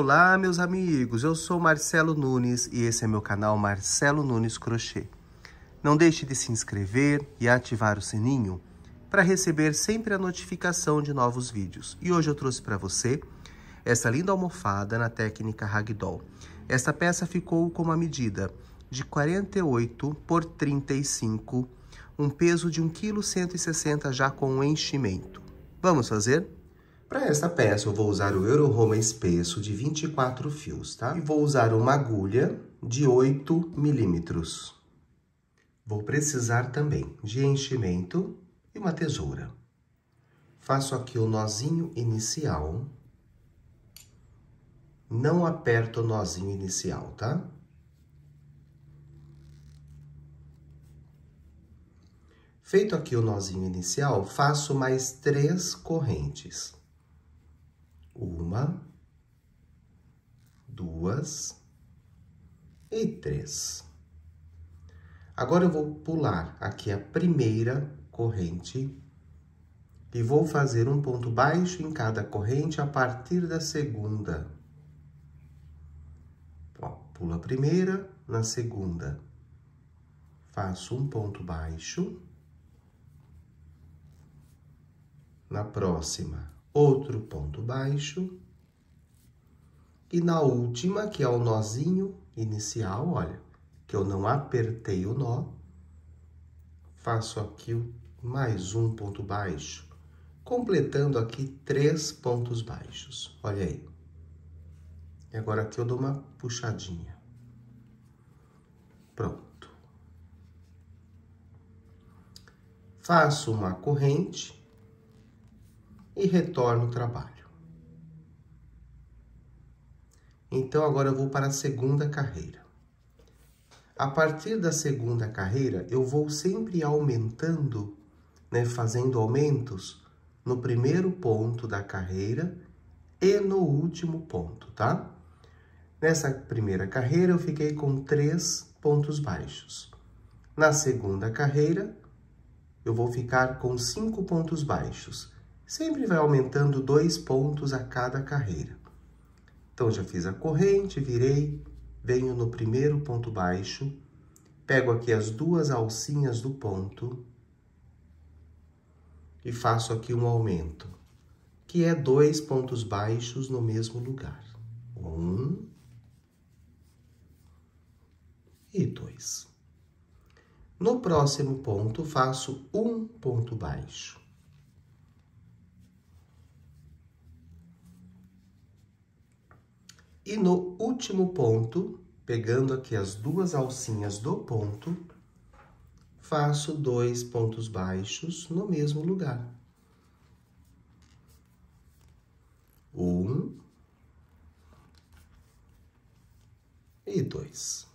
Olá, meus amigos. Eu sou Marcelo Nunes e esse é meu canal Marcelo Nunes Crochê. Não deixe de se inscrever e ativar o sininho para receber sempre a notificação de novos vídeos. E hoje eu trouxe para você essa linda almofada na técnica ragdoll. Esta peça ficou com uma medida de 48 por 35, um peso de 1,160 kg já com o enchimento. Vamos fazer? Para essa peça, eu vou usar o Euroroma espesso de 24 fios, tá? E vou usar uma agulha de 8 milímetros. Vou precisar também de enchimento e uma tesoura. Faço aqui o nozinho inicial. Não aperto o nozinho inicial, tá? Feito aqui o nozinho inicial, faço mais três correntes uma, duas e três. Agora eu vou pular aqui a primeira corrente e vou fazer um ponto baixo em cada corrente a partir da segunda. Pula pulo a primeira, na segunda faço um ponto baixo. Na próxima, outro ponto baixo. E na última, que é o nozinho inicial, olha, que eu não apertei o nó, faço aqui mais um ponto baixo, completando aqui três pontos baixos. Olha aí. E agora aqui eu dou uma puxadinha. Pronto. Faço uma corrente e retorno ao trabalho. Então agora eu vou para a segunda carreira. A partir da segunda carreira, eu vou sempre aumentando, né, fazendo aumentos no primeiro ponto da carreira e no último ponto, tá? Nessa primeira carreira, eu fiquei com três pontos baixos. Na segunda carreira, eu vou ficar com cinco pontos baixos sempre vai aumentando dois pontos a cada carreira. Então, já fiz a corrente, virei, venho no primeiro ponto baixo, pego aqui as duas alcinhas do ponto e faço aqui um aumento, que é dois pontos baixos no mesmo lugar. Um e dois. No próximo ponto, faço um ponto baixo E no último ponto, pegando aqui as duas alcinhas do ponto, faço dois pontos baixos no mesmo lugar. Um e dois.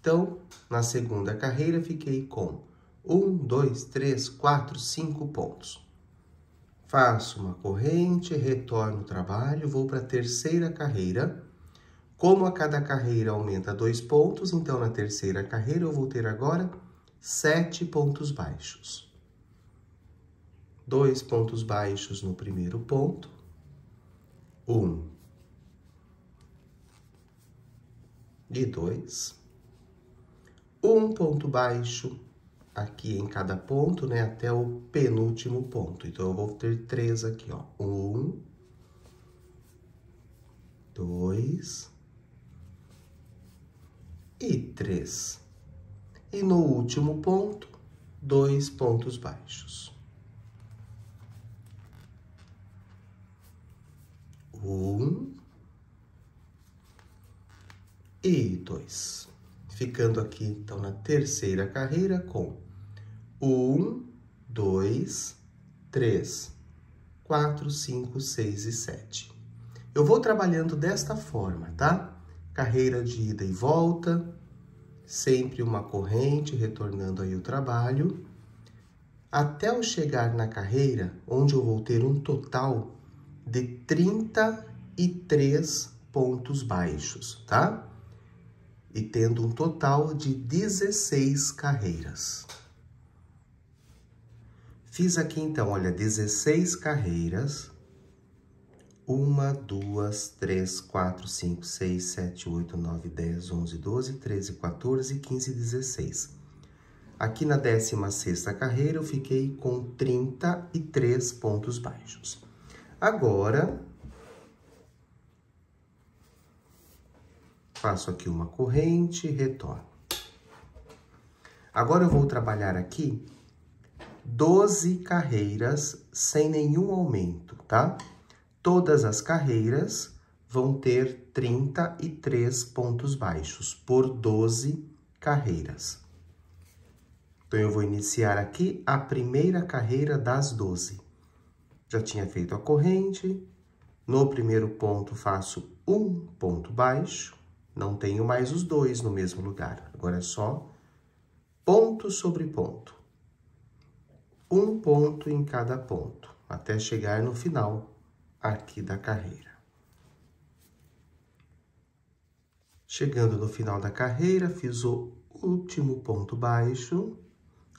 Então, na segunda carreira, fiquei com um, dois, três, quatro, cinco pontos. Faço uma corrente, retorno ao trabalho, vou para a terceira carreira. Como a cada carreira aumenta dois pontos, então na terceira carreira eu vou ter agora sete pontos baixos. Dois pontos baixos no primeiro ponto. Um. e dois. Um ponto baixo aqui em cada ponto, né, até o penúltimo ponto. Então, eu vou ter três aqui, ó. Um, dois e três. E no último ponto, dois pontos baixos. Um e dois. Ficando aqui, então, na terceira carreira com um, dois, três, quatro, cinco, seis e sete. Eu vou trabalhando desta forma, tá? Carreira de ida e volta, sempre uma corrente, retornando aí o trabalho, até eu chegar na carreira, onde eu vou ter um total de 33 pontos baixos, tá? E tendo um total de 16 carreiras. Fiz aqui, então, olha, 16 carreiras. Uma, duas, três, quatro, cinco, seis, sete, oito, nove, dez, onze, doze, treze, 14, 15, 16. Aqui na 16 carreira, eu fiquei com 33 pontos baixos. Agora, faço aqui uma corrente e retorno. Agora, eu vou trabalhar aqui 12 carreiras sem nenhum aumento, tá? Todas as carreiras vão ter 33 pontos baixos por 12 carreiras. Então, eu vou iniciar aqui a primeira carreira das 12. Já tinha feito a corrente. No primeiro ponto, faço um ponto baixo. Não tenho mais os dois no mesmo lugar. Agora é só ponto sobre ponto um ponto em cada ponto, até chegar no final aqui da carreira. Chegando no final da carreira, fiz o último ponto baixo,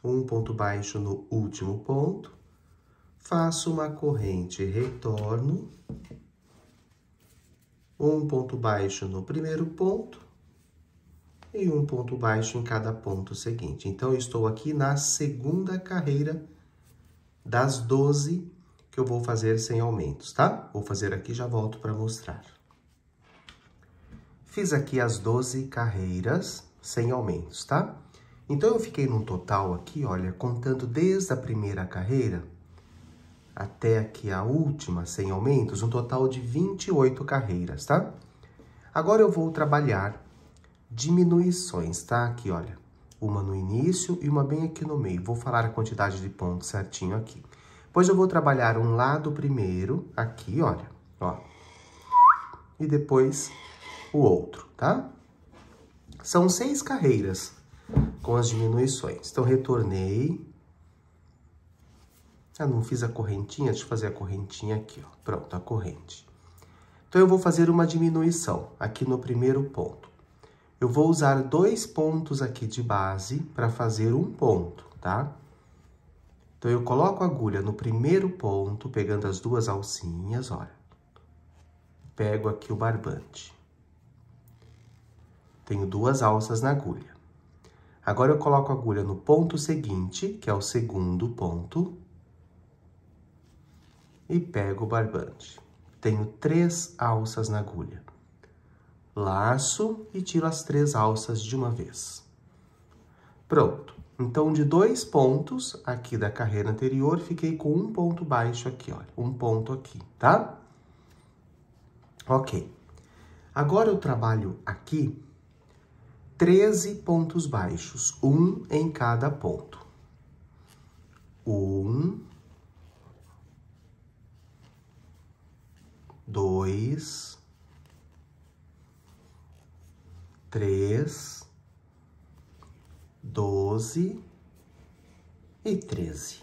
um ponto baixo no último ponto, faço uma corrente retorno, um ponto baixo no primeiro ponto e um ponto baixo em cada ponto seguinte. Então, estou aqui na segunda carreira das 12 que eu vou fazer sem aumentos, tá? Vou fazer aqui já volto para mostrar. Fiz aqui as 12 carreiras sem aumentos, tá? Então, eu fiquei num total aqui, olha, contando desde a primeira carreira até aqui a última, sem aumentos, um total de 28 carreiras, tá? Agora, eu vou trabalhar diminuições, tá? Aqui, olha uma no início e uma bem aqui no meio. Vou falar a quantidade de pontos certinho aqui. Depois eu vou trabalhar um lado primeiro, aqui, olha, ó. E depois o outro, tá? São seis carreiras com as diminuições. Então, retornei. Ah, não fiz a correntinha, deixa eu fazer a correntinha aqui, ó. Pronto, a corrente. Então, eu vou fazer uma diminuição aqui no primeiro ponto. Eu vou usar dois pontos aqui de base para fazer um ponto, tá? Então, eu coloco a agulha no primeiro ponto, pegando as duas alcinhas, olha. Pego aqui o barbante. Tenho duas alças na agulha. Agora, eu coloco a agulha no ponto seguinte, que é o segundo ponto. E pego o barbante. Tenho três alças na agulha laço e tiro as três alças de uma vez. Pronto. Então, de dois pontos aqui da carreira anterior, fiquei com um ponto baixo aqui, olha. Um ponto aqui, tá? Ok. Agora eu trabalho aqui 13 pontos baixos, um em cada ponto. Um, dois, 3, 12 e 13.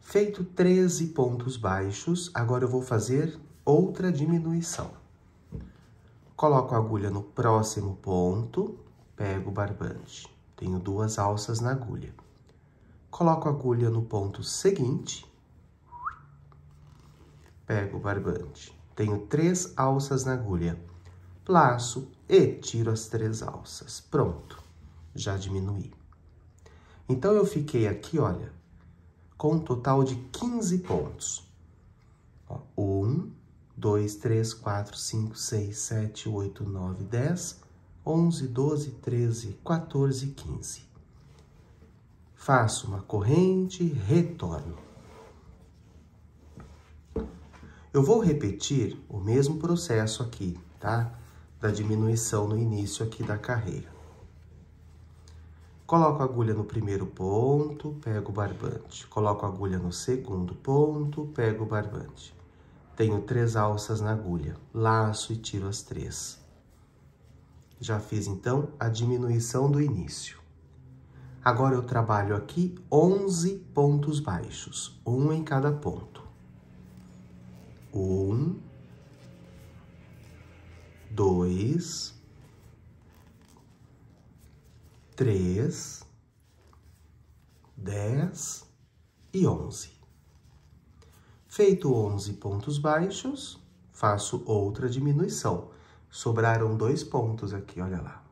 Feito 13 pontos baixos, agora eu vou fazer outra diminuição. Coloco a agulha no próximo ponto, pego o barbante. Tenho duas alças na agulha. Coloco a agulha no ponto seguinte, pego o barbante. Tenho três alças na agulha laço e tiro as três alças. Pronto, já diminui. Então, eu fiquei aqui, olha, com um total de 15 pontos. um 1, 2, 3, 4, 5, 6, 7, 8, 9, 10, 11, 12, 13, 14, 15. Faço uma corrente, retorno. Eu vou repetir o mesmo processo aqui, tá? da diminuição no início aqui da carreira. Coloco a agulha no primeiro ponto, pego o barbante. Coloco a agulha no segundo ponto, pego o barbante. Tenho três alças na agulha, laço e tiro as três. Já fiz, então, a diminuição do início. Agora, eu trabalho aqui 11 pontos baixos, um em cada ponto. Um, dois, três, dez e onze. Feito onze pontos baixos, faço outra diminuição. Sobraram dois pontos aqui, olha lá.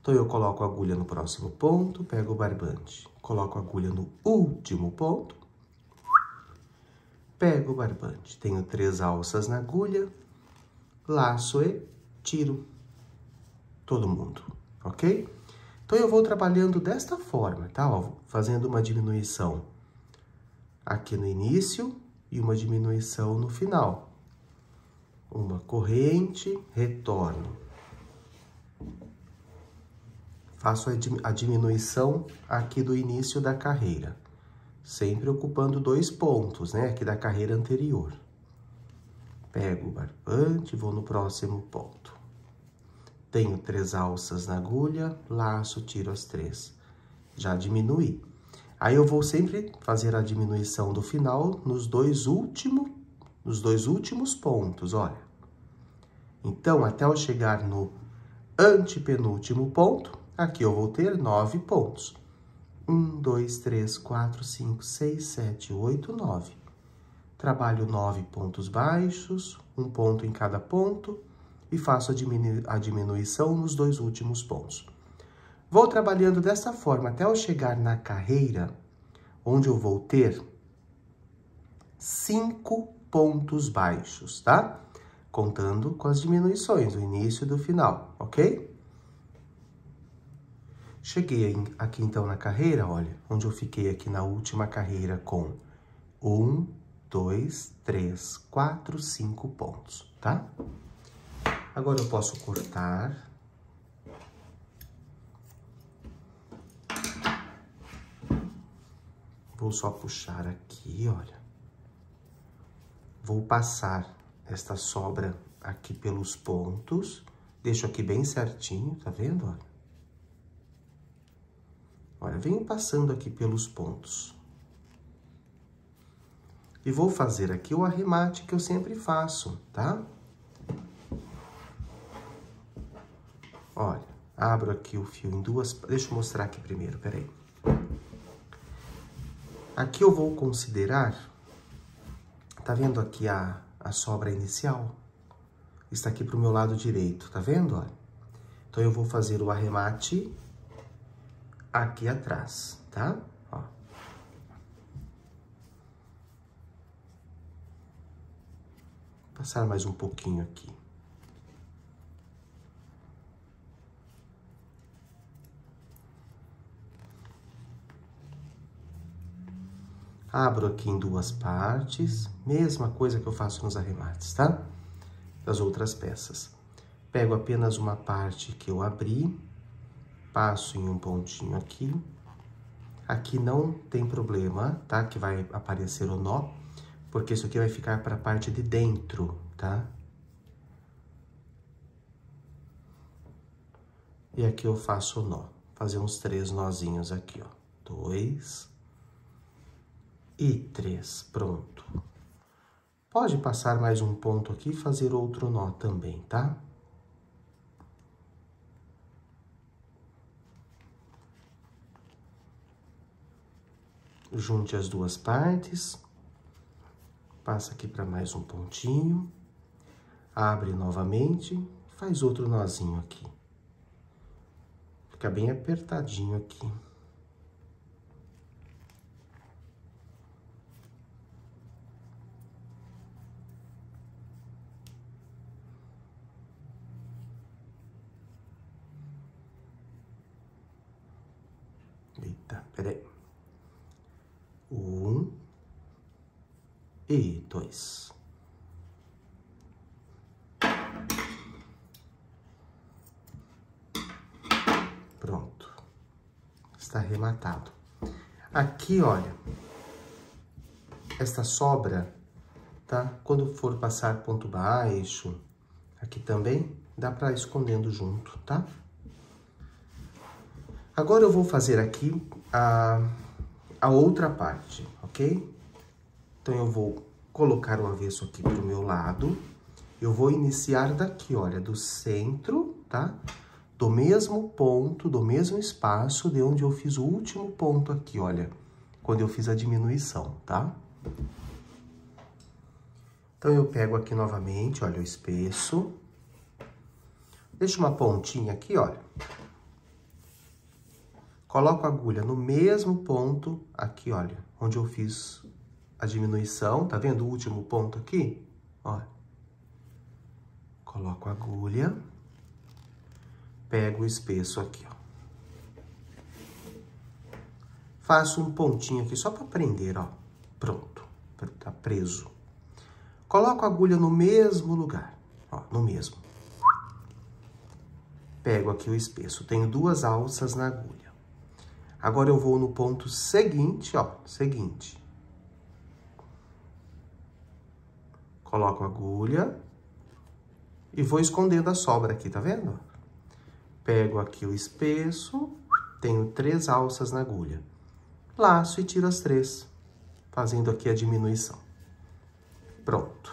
Então, eu coloco a agulha no próximo ponto, pego o barbante, coloco a agulha no último ponto, pego o barbante. Tenho três alças na agulha, laço e tiro todo mundo, ok? Então, eu vou trabalhando desta forma, tá? Ó, fazendo uma diminuição aqui no início e uma diminuição no final. Uma corrente, retorno. Faço a diminuição aqui do início da carreira, sempre ocupando dois pontos, né? Aqui da carreira anterior. Pego o barbante e vou no próximo ponto. Tenho três alças na agulha, laço, tiro as três. Já diminui. Aí eu vou sempre fazer a diminuição do final nos dois, último, nos dois últimos pontos, olha. Então, até eu chegar no antepenúltimo ponto, aqui eu vou ter nove pontos. Um, dois, três, quatro, cinco, seis, sete, oito, nove trabalho nove pontos baixos, um ponto em cada ponto e faço a, diminu a diminuição nos dois últimos pontos. Vou trabalhando dessa forma até eu chegar na carreira, onde eu vou ter cinco pontos baixos, tá? Contando com as diminuições do início e do final, ok? Cheguei aqui então na carreira, olha, onde eu fiquei aqui na última carreira com um dois, três, quatro, cinco pontos, tá? Agora eu posso cortar. Vou só puxar aqui, olha. Vou passar esta sobra aqui pelos pontos. Deixo aqui bem certinho, tá vendo, olha? Olha, venho passando aqui pelos pontos. E vou fazer aqui o arremate que eu sempre faço, tá? Olha, abro aqui o fio em duas... Deixa eu mostrar aqui primeiro, peraí. Aqui eu vou considerar... Tá vendo aqui a, a sobra inicial? Está aqui pro meu lado direito, tá vendo, olha? Então, eu vou fazer o arremate aqui atrás, tá? passar mais um pouquinho aqui. Abro aqui em duas partes, mesma coisa que eu faço nos arremates, tá? Das outras peças. Pego apenas uma parte que eu abri, passo em um pontinho aqui. Aqui não tem problema, tá? Que vai aparecer o nó porque isso aqui vai ficar para a parte de dentro, tá? E aqui eu faço o nó, fazer uns três nozinhos aqui, ó. Dois e três, pronto. Pode passar mais um ponto aqui e fazer outro nó também, tá? Junte as duas partes passa aqui para mais um pontinho, abre novamente, faz outro nozinho aqui. Fica bem apertadinho aqui. Eita, peraí. Um, e dois. Pronto. Está arrematado. Aqui, olha, esta sobra, tá? Quando for passar ponto baixo, aqui também, dá para escondendo junto, tá? Agora eu vou fazer aqui a, a outra parte, ok? Então, eu vou colocar o avesso aqui pro meu lado. Eu vou iniciar daqui, olha, do centro, tá? Do mesmo ponto, do mesmo espaço de onde eu fiz o último ponto aqui, olha. Quando eu fiz a diminuição, tá? Então, eu pego aqui novamente, olha, o espesso. Deixo uma pontinha aqui, olha. Coloco a agulha no mesmo ponto aqui, olha, onde eu fiz a diminuição, tá vendo o último ponto aqui? Ó. Coloco a agulha, pego o espesso aqui, ó. Faço um pontinho aqui só para prender, ó. Pronto, tá preso. Coloco a agulha no mesmo lugar, ó, no mesmo. Pego aqui o espesso, tenho duas alças na agulha. Agora eu vou no ponto seguinte, ó, seguinte Coloco a agulha e vou escondendo a sobra aqui, tá vendo? Pego aqui o espesso, tenho três alças na agulha. Laço e tiro as três, fazendo aqui a diminuição. Pronto.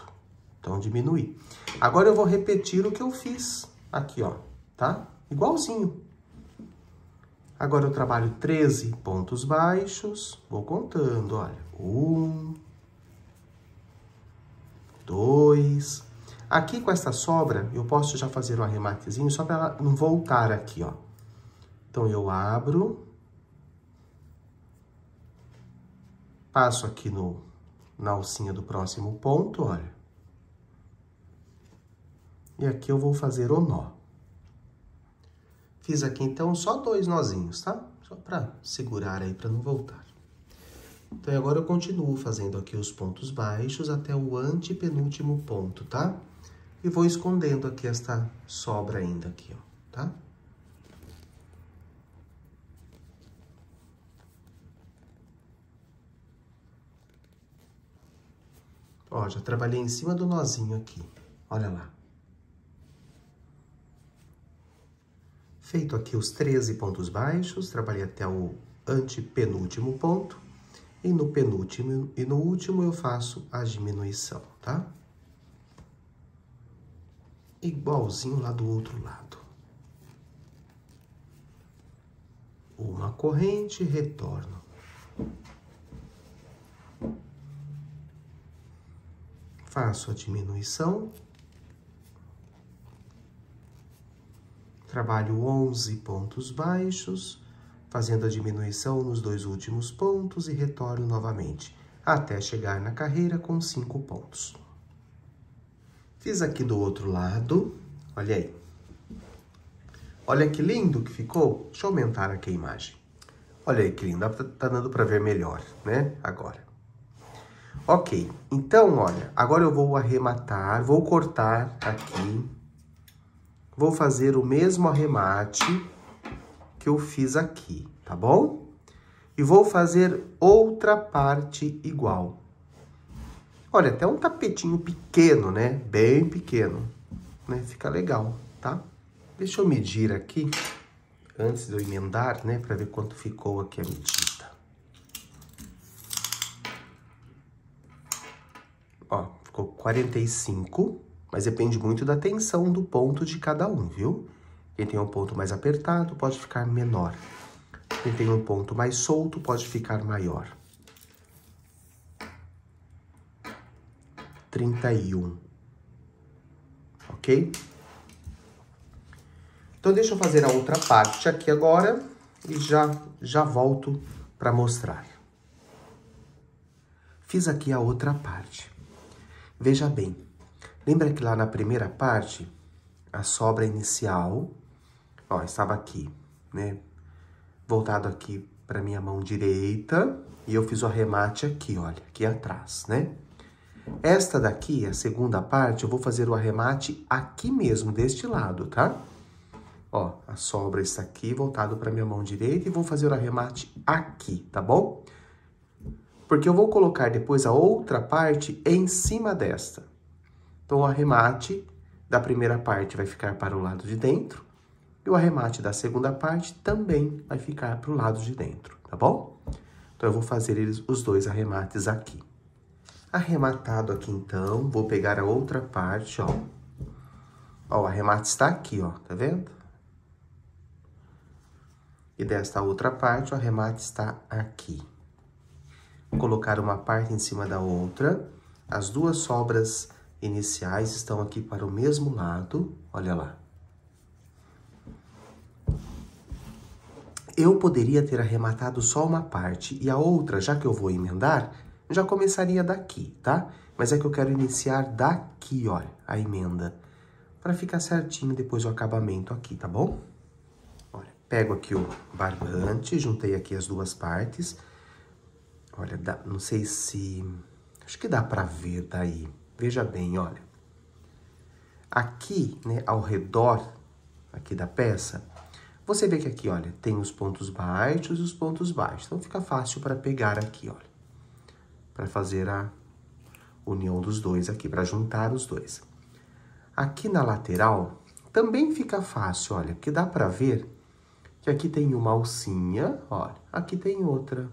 Então, diminui. Agora, eu vou repetir o que eu fiz aqui, ó, tá? Igualzinho. Agora, eu trabalho 13 pontos baixos. Vou contando, olha. Um, dois. Aqui com essa sobra, eu posso já fazer um arrematezinho só para ela não voltar aqui, ó. Então, eu abro. Passo aqui no, na alcinha do próximo ponto, olha. E aqui eu vou fazer o nó. Fiz aqui, então, só dois nozinhos, tá? Só para segurar aí, para não voltar. Então, agora eu continuo fazendo aqui os pontos baixos até o antepenúltimo ponto, tá? E vou escondendo aqui esta sobra ainda aqui, ó, tá? Ó, já trabalhei em cima do nozinho aqui, olha lá. Feito aqui os 13 pontos baixos, trabalhei até o antepenúltimo ponto. E no penúltimo e no último eu faço a diminuição, tá? Igualzinho lá do outro lado. Uma corrente, retorno. Faço a diminuição. Trabalho 11 pontos baixos fazendo a diminuição nos dois últimos pontos e retorno novamente, até chegar na carreira com cinco pontos. Fiz aqui do outro lado, olha aí. Olha que lindo que ficou. Deixa eu aumentar aqui a imagem. Olha aí que lindo, tá dando para ver melhor, né? Agora. Ok, então, olha, agora eu vou arrematar, vou cortar aqui, vou fazer o mesmo arremate que eu fiz aqui, tá bom? E vou fazer outra parte igual. Olha, até um tapetinho pequeno, né? Bem pequeno, né? Fica legal, tá? Deixa eu medir aqui, antes de eu emendar, né? Pra ver quanto ficou aqui a medida. Ó, ficou 45, mas depende muito da tensão do ponto de cada um, viu? Quem tem um ponto mais apertado pode ficar menor. Quem tem um ponto mais solto pode ficar maior. 31. Ok? Então, deixa eu fazer a outra parte aqui agora e já, já volto para mostrar. Fiz aqui a outra parte. Veja bem, lembra que lá na primeira parte, a sobra inicial ó, estava aqui, né? Voltado aqui para minha mão direita e eu fiz o arremate aqui, olha, aqui atrás, né? Esta daqui, a segunda parte, eu vou fazer o arremate aqui mesmo, deste lado, tá? Ó, a sobra está aqui, voltado para minha mão direita e vou fazer o arremate aqui, tá bom? Porque eu vou colocar depois a outra parte em cima desta. Então, o arremate da primeira parte vai ficar para o lado de dentro e o arremate da segunda parte também vai ficar para o lado de dentro, tá bom? Então, eu vou fazer eles, os dois arremates aqui. Arrematado aqui, então, vou pegar a outra parte, ó. Ó, o arremate está aqui, ó, tá vendo? E desta outra parte, o arremate está aqui. Vou colocar uma parte em cima da outra. As duas sobras iniciais estão aqui para o mesmo lado, olha lá. Eu poderia ter arrematado só uma parte e a outra, já que eu vou emendar, já começaria daqui, tá? Mas é que eu quero iniciar daqui, olha, a emenda, para ficar certinho depois o acabamento aqui, tá bom? Olha, pego aqui o barbante, juntei aqui as duas partes. Olha, dá, não sei se... Acho que dá para ver daí. Veja bem, olha. Aqui, né, ao redor aqui da peça, você vê que aqui, olha, tem os pontos baixos e os pontos baixos. Então, fica fácil para pegar aqui, olha, para fazer a união dos dois aqui, para juntar os dois. Aqui na lateral, também fica fácil, olha, porque dá para ver que aqui tem uma alcinha, olha, aqui tem outra.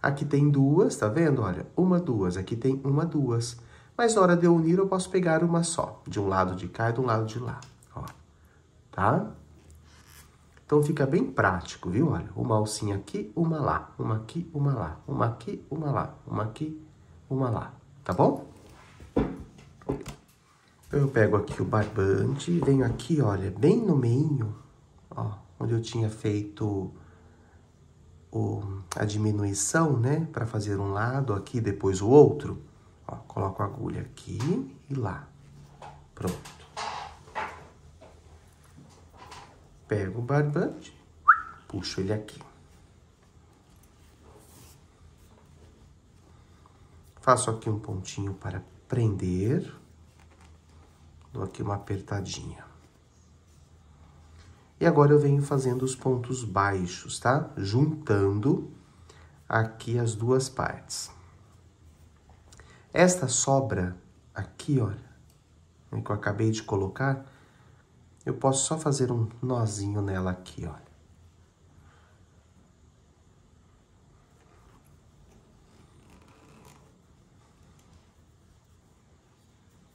Aqui tem duas, tá vendo? Olha, uma, duas, aqui tem uma, duas. Mas na hora de eu unir, eu posso pegar uma só, de um lado de cá e de um lado de lá, ó, tá? Tá? Então fica bem prático, viu? Olha, uma alcinha aqui, uma lá, uma aqui, uma lá, uma aqui, uma lá, uma aqui, uma lá, tá bom? eu pego aqui o barbante, venho aqui, olha, bem no meio, ó, onde eu tinha feito o, a diminuição, né, para fazer um lado aqui, depois o outro. Ó, coloco a agulha aqui e lá. Pronto. Pego o barbante, puxo ele aqui. Faço aqui um pontinho para prender. Dou aqui uma apertadinha. E agora eu venho fazendo os pontos baixos, tá? Juntando aqui as duas partes. Esta sobra aqui, olha, né, que eu acabei de colocar, eu posso só fazer um nozinho nela aqui, olha.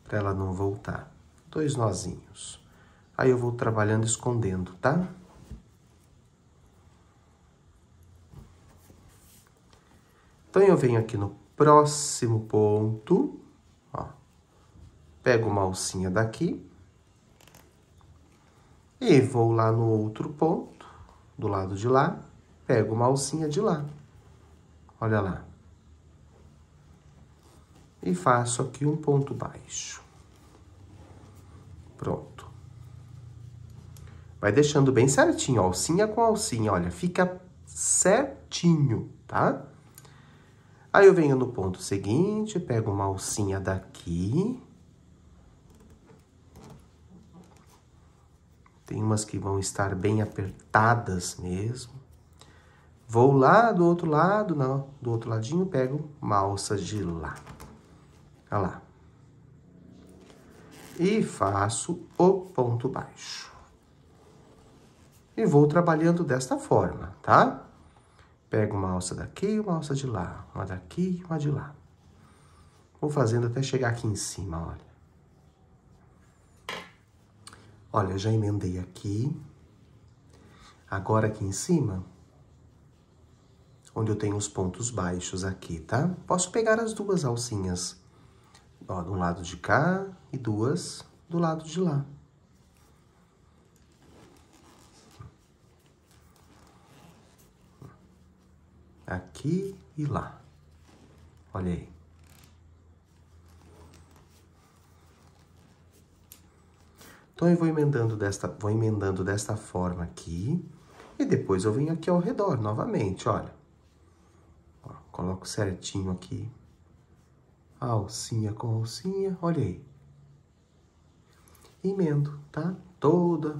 Pra ela não voltar. Dois nozinhos. Aí eu vou trabalhando escondendo, tá? Então, eu venho aqui no próximo ponto, ó. Pego uma alcinha daqui e vou lá no outro ponto, do lado de lá, pego uma alcinha de lá. Olha lá. E faço aqui um ponto baixo. Pronto. Vai deixando bem certinho, alcinha com alcinha, olha, fica certinho, tá? Aí eu venho no ponto seguinte, pego uma alcinha daqui, tem umas que vão estar bem apertadas mesmo. Vou lá do outro lado, não, do outro ladinho, pego uma alça de lá. Olha lá. E faço o ponto baixo. E vou trabalhando desta forma, tá? Pego uma alça daqui, uma alça de lá, uma daqui, uma de lá. Vou fazendo até chegar aqui em cima, olha. Olha, já emendei aqui. Agora aqui em cima, onde eu tenho os pontos baixos aqui, tá? Posso pegar as duas alcinhas, ó, de um lado de cá e duas do lado de lá. Aqui e lá. Olha aí. Então eu vou emendando desta, vou emendando desta forma aqui e depois eu venho aqui ao redor novamente, olha. Ó, coloco certinho aqui. A alcinha com a alcinha, olha aí. E emendo, tá? Toda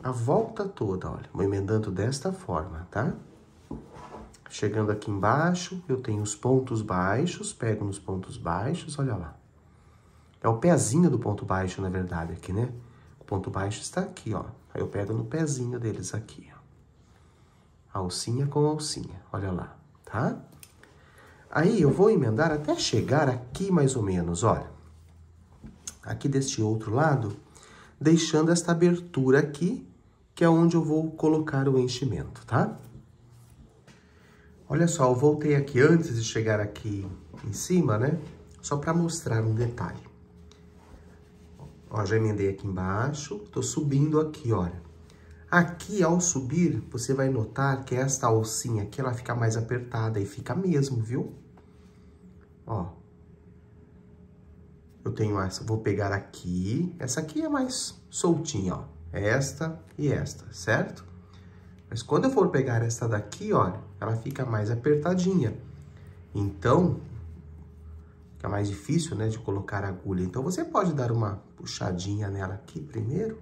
a volta toda, olha. Vou emendando desta forma, tá? Chegando aqui embaixo, eu tenho os pontos baixos, pego nos pontos baixos, olha lá. É o pezinho do ponto baixo, na verdade, aqui, né? O ponto baixo está aqui, ó. Aí eu pego no pezinho deles aqui, ó. Alcinha com alcinha, olha lá, tá? Aí eu vou emendar até chegar aqui mais ou menos, olha. Aqui deste outro lado, deixando esta abertura aqui, que é onde eu vou colocar o enchimento, tá? Olha só, eu voltei aqui antes de chegar aqui em cima, né? Só para mostrar um detalhe. Ó, já emendei aqui embaixo, tô subindo aqui, olha. Aqui, ao subir, você vai notar que esta alcinha aqui, ela fica mais apertada e fica mesmo, viu? Ó. Eu tenho essa, vou pegar aqui. Essa aqui é mais soltinha, ó. Esta e esta, certo? Mas quando eu for pegar essa daqui, olha, ela fica mais apertadinha. Então, fica mais difícil, né, de colocar a agulha. Então, você pode dar uma puxadinha nela aqui primeiro.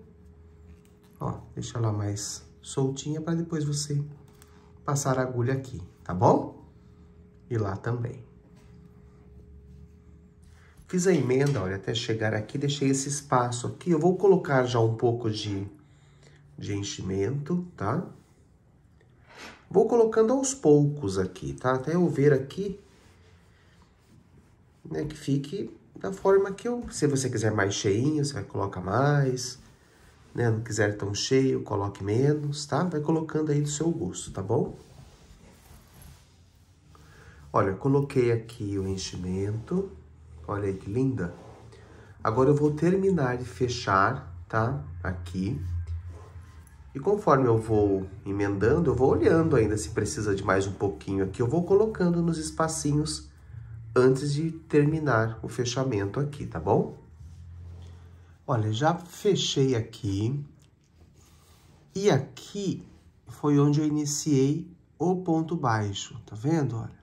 Ó, deixa ela mais soltinha para depois você passar a agulha aqui, tá bom? E lá também. Fiz a emenda, olha, até chegar aqui, deixei esse espaço aqui. Eu vou colocar já um pouco de, de enchimento, tá? Vou colocando aos poucos aqui, tá? Até eu ver aqui né, que fique da forma que eu... Se você quiser mais cheinho, você vai colocar mais, né? Não quiser tão cheio, coloque menos, tá? Vai colocando aí do seu gosto, tá bom? Olha, coloquei aqui o enchimento. Olha aí que linda. Agora eu vou terminar de fechar, tá? Aqui. E conforme eu vou emendando, eu vou olhando ainda se precisa de mais um pouquinho aqui. Eu vou colocando nos espacinhos antes de terminar o fechamento aqui, tá bom? Olha, já fechei aqui. E aqui foi onde eu iniciei o ponto baixo, tá vendo? Olha.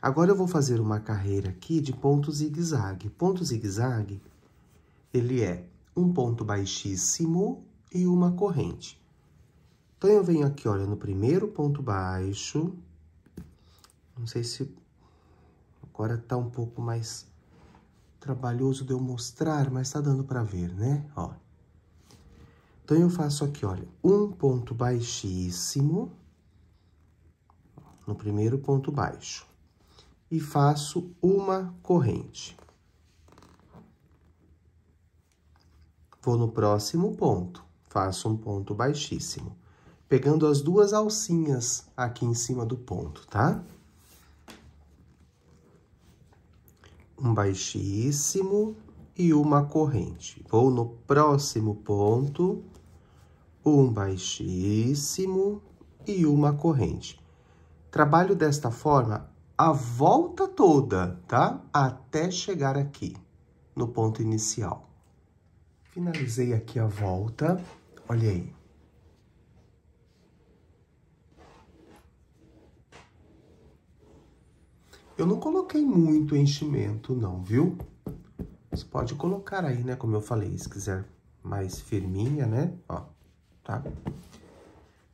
Agora eu vou fazer uma carreira aqui de ponto zigue-zague. Ponto zigue-zague, ele é um ponto baixíssimo e uma corrente. Então, eu venho aqui, olha, no primeiro ponto baixo. Não sei se Agora tá um pouco mais trabalhoso de eu mostrar, mas tá dando para ver, né? Ó. Então, eu faço aqui, olha, um ponto baixíssimo no primeiro ponto baixo e faço uma corrente. Vou no próximo ponto, faço um ponto baixíssimo, pegando as duas alcinhas aqui em cima do ponto, tá? Tá? um baixíssimo e uma corrente. Vou no próximo ponto, um baixíssimo e uma corrente. Trabalho desta forma a volta toda, tá? Até chegar aqui, no ponto inicial. Finalizei aqui a volta, olha aí. Eu não coloquei muito enchimento não, viu? Você pode colocar aí, né? Como eu falei, se quiser mais firminha, né? Ó, tá?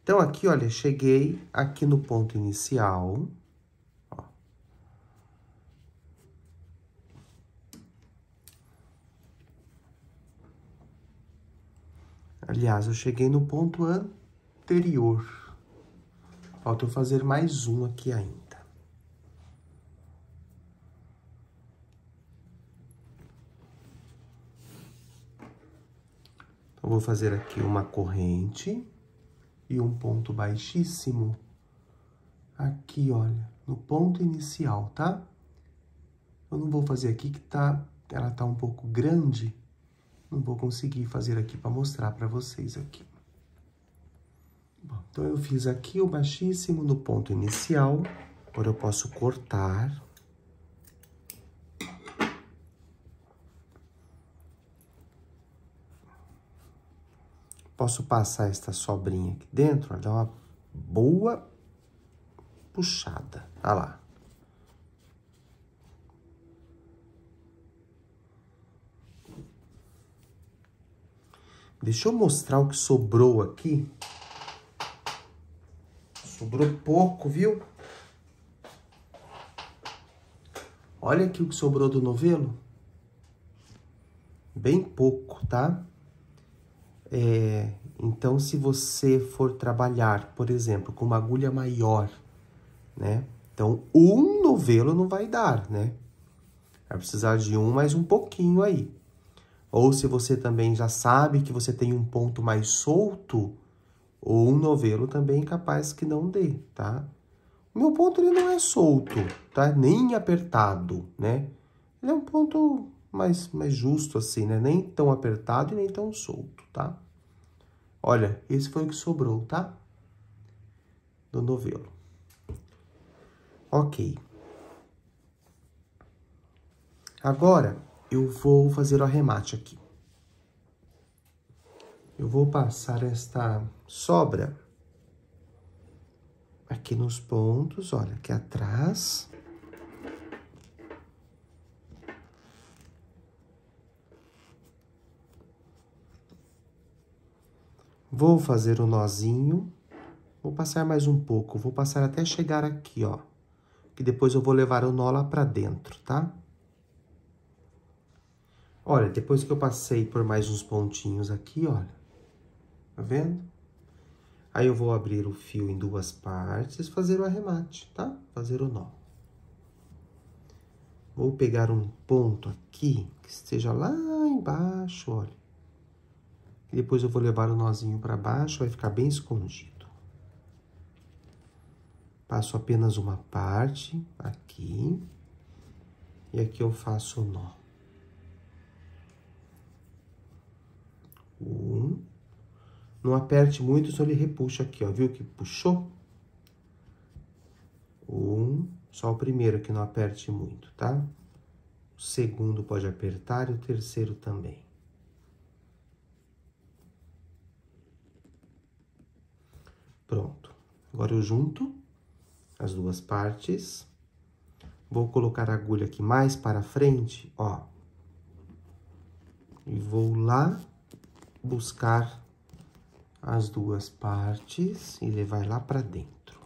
Então, aqui, olha, cheguei aqui no ponto inicial. Ó. Aliás, eu cheguei no ponto anterior. Falta eu fazer mais um aqui ainda. Eu vou fazer aqui uma corrente e um ponto baixíssimo. Aqui, olha, no ponto inicial, tá? Eu não vou fazer aqui que tá, ela tá um pouco grande. Não vou conseguir fazer aqui para mostrar para vocês aqui. Bom, então eu fiz aqui o baixíssimo no ponto inicial. Agora eu posso cortar Posso passar esta sobrinha aqui dentro, Dar dá uma boa puxada. Olha lá. Deixa eu mostrar o que sobrou aqui. Sobrou pouco, viu? Olha aqui o que sobrou do novelo. Bem pouco, tá? É, então, se você for trabalhar, por exemplo, com uma agulha maior, né? Então, um novelo não vai dar, né? Vai precisar de um mais um pouquinho aí. Ou se você também já sabe que você tem um ponto mais solto, ou um novelo também é capaz que não dê, tá? O meu ponto ele não é solto, tá? Nem apertado, né? Ele é um ponto mais mais justo assim, né? Nem tão apertado e nem tão solto, tá? Olha, esse foi o que sobrou, tá? Do novelo. Ok. Agora, eu vou fazer o arremate aqui. Eu vou passar esta sobra aqui nos pontos, olha, aqui atrás Vou fazer o um nozinho. Vou passar mais um pouco. Vou passar até chegar aqui, ó. Que depois eu vou levar o nó lá pra dentro, tá? Olha, depois que eu passei por mais uns pontinhos aqui, olha. Tá vendo? Aí eu vou abrir o fio em duas partes, fazer o arremate, tá? Fazer o nó. Vou pegar um ponto aqui, que esteja lá embaixo, olha. E depois eu vou levar o nozinho para baixo, vai ficar bem escondido. Passo apenas uma parte aqui. E aqui eu faço o nó. Um. Não aperte muito, só ele repuxa aqui, ó. Viu que puxou? Um. Só o primeiro que não aperte muito, tá? O segundo pode apertar e o terceiro também. Pronto. Agora eu junto as duas partes. Vou colocar a agulha aqui mais para frente, ó. E vou lá buscar as duas partes e levar lá para dentro.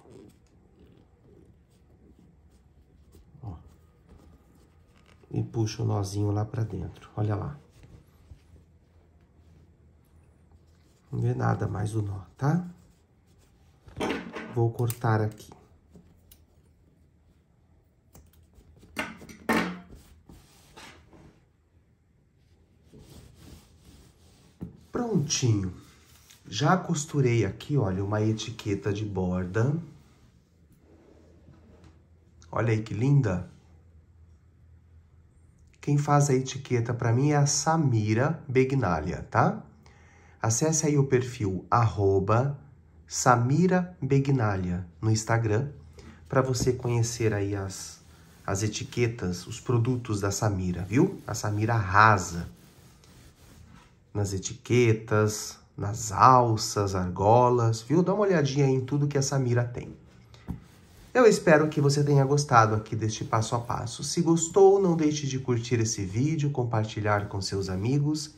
Ó. E puxo o nozinho lá para dentro. Olha lá. Não vê nada mais do nó, tá? Vou cortar aqui. Prontinho. Já costurei aqui, olha, uma etiqueta de borda. Olha aí que linda. Quem faz a etiqueta para mim é a Samira Begnalia, tá? Acesse aí o perfil arroba Samira Begnalia no Instagram, para você conhecer aí as, as etiquetas, os produtos da Samira, viu? A Samira arrasa nas etiquetas, nas alças, argolas, viu? Dá uma olhadinha em tudo que a Samira tem. Eu espero que você tenha gostado aqui deste passo a passo. Se gostou, não deixe de curtir esse vídeo, compartilhar com seus amigos,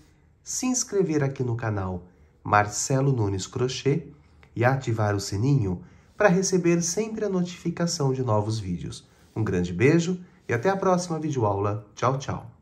se inscrever aqui no canal Marcelo Nunes Crochê e ativar o sininho para receber sempre a notificação de novos vídeos. Um grande beijo e até a próxima videoaula. Tchau, tchau!